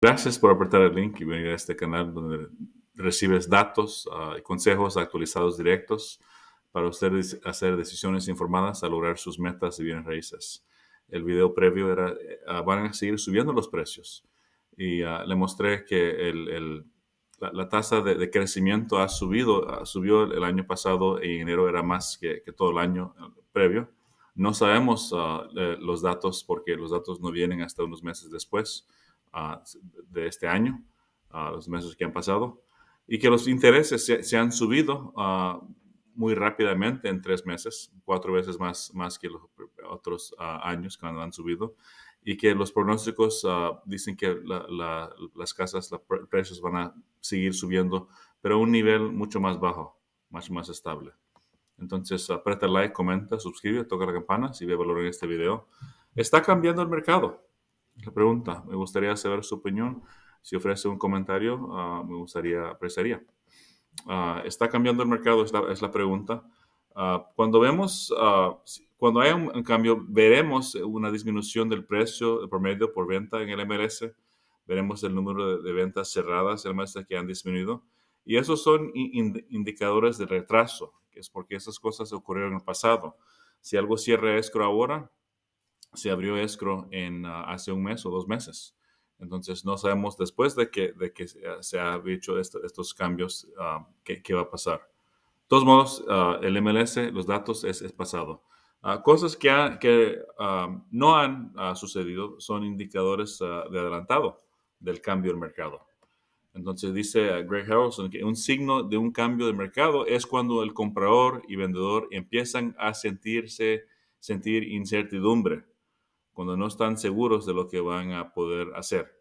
Gracias por apretar el link y venir a este canal donde recibes datos ah, y consejos actualizados directos para ustedes hacer decisiones informadas a lograr sus metas y bienes raíces. El video previo era, eh, ah, van a seguir subiendo los precios y ah, le mostré que la, tasa de, crecimiento ha subido, subió el, año pasado y enero era más que, que todo el año previo. No sabemos eh, los datos porque los datos no vienen hasta unos meses después de este año, los meses que han pasado, y que los intereses se, han subido muy rápidamente en tres meses, cuatro veces más, más que los otros años cuando han subido, y que los pronósticos dicen que las casas, los precios van a seguir subiendo, pero a un nivel mucho más bajo, mucho más estable. Entonces, aprieta like, comenta, suscribe, toca la campana si ve valor en este video. Está cambiando el mercado la pregunta. Me gustaría saber su opinión. Si ofrece un comentario, ah, me gustaría, apreciaría. Ah, ¿Está cambiando el mercado? Es la, pregunta. Ah, cuando vemos, cuando hay un, cambio, veremos una disminución del precio promedio por venta en el MLS. Veremos el número de, ventas cerradas el mes que han disminuido. Y esos son indicadores de retraso, que es porque esas cosas ocurrieron en el pasado. Si algo cierra escro ahora, se abrió escro en, ah, hace un mes o dos meses. Entonces, no sabemos después de que, de que se ah, ha hecho estos cambios ah, qué, qué, va a pasar. De todos modos, el MLS, los datos es, pasado. cosas que, que no han sucedido son indicadores de adelantado del cambio del mercado. Entonces dice Greg Harrelson que un signo de un cambio de mercado es cuando el comprador y vendedor empiezan a sentirse, sentir incertidumbre cuando no están seguros de lo que van a poder hacer.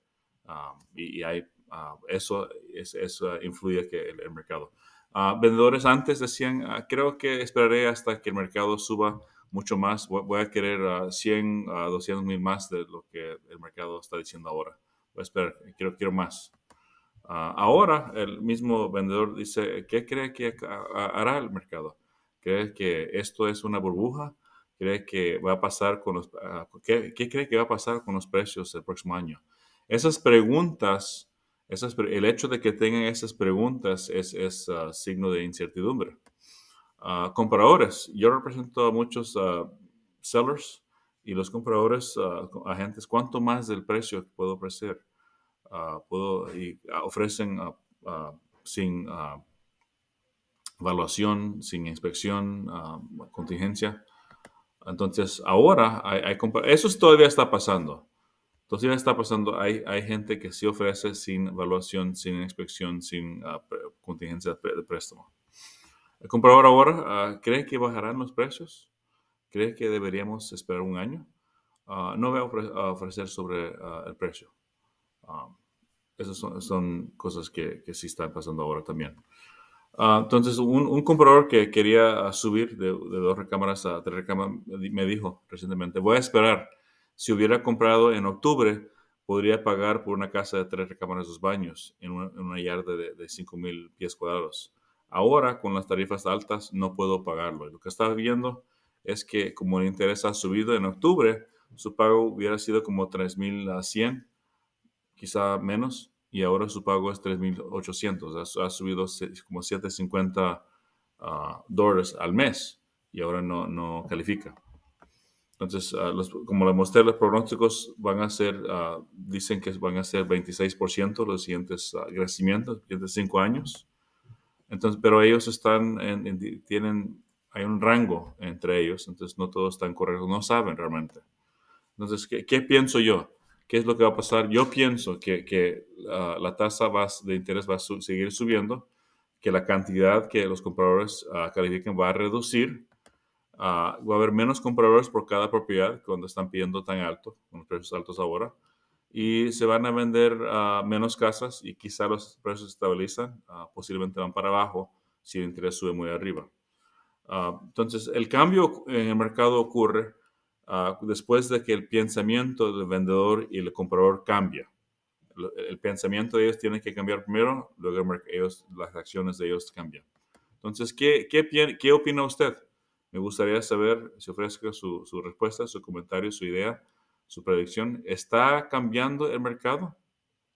Um, y, hay, uh, eso, eso influye que el, mercado. Uh, vendedores antes decían, ah, creo que esperaré hasta que el mercado suba mucho más, voy, a querer 100, uh, 200 mil más de lo que el mercado está diciendo ahora. Voy a esperar, quiero, quiero más. ahora el mismo vendedor dice, ¿qué cree que hará el mercado? ¿Cree que esto es una burbuja? que va a pasar con los, ah, ¿qué, cree que va a pasar con los precios el próximo año? Esas preguntas, el hecho de que tengan esas preguntas es, ah, signo de incertidumbre. Ah, compradores, yo represento a muchos sellers y los compradores, agentes, ¿cuánto más del precio puedo ofrecer? puedo, y ofrecen sin evaluación, sin inspección, contingencia entonces, ahora hay, eso todavía está pasando. Entonces, ya está pasando. Hay, hay gente que sí ofrece sin evaluación, sin inspección, sin ah, contingencia de préstamo. El comprador ahora, ah, ¿cree que bajarán los precios? ¿Cree que deberíamos esperar un año? Ah, no voy a ofrecer sobre el precio. esas son, cosas que, sí están pasando ahora también. Ah, entonces, un, comprador que quería subir de, dos recámaras a tres recámaras me dijo recientemente, voy a esperar. Si hubiera comprado en octubre, podría pagar por una casa de tres recámaras dos baños en una, yarda de, de 5.000 pies cuadrados. Ahora, con las tarifas altas, no puedo pagarlo. lo que estaba viendo es que como el interés ha subido en octubre, su pago hubiera sido como 3.100, quizá menos y ahora su pago es 3.800. Ha, ha subido como 750 ah, dólares al mes y ahora no, no califica. Entonces, ah, como les mostré, los pronósticos van a ser, ah, dicen que van a ser 26% los siguientes crecimientos, los siguientes cinco años. Entonces, pero ellos están, tienen, hay un rango entre ellos, entonces no todos están correctos, no saben realmente. Entonces, qué pienso yo? ¿Qué es lo que va a pasar? Yo pienso que, ah, la tasa de interés va a seguir subiendo, que la cantidad que los compradores ah, califiquen va a reducir. Ah, va a haber menos compradores por cada propiedad cuando están pidiendo tan alto, con precios altos ahora. Y se van a vender menos casas y quizá los precios se estabilizan, posiblemente van para abajo si el interés sube muy arriba. entonces, el cambio en el mercado ocurre Ah, después de que el pensamiento del vendedor y el comprador cambia. El, pensamiento de ellos tiene que cambiar primero, luego ellos, las acciones de ellos cambian. Entonces, ¿qué, qué, opina usted? Me gustaría saber si ofrezca su respuesta, su comentario, su idea, su predicción. ¿Está cambiando el mercado?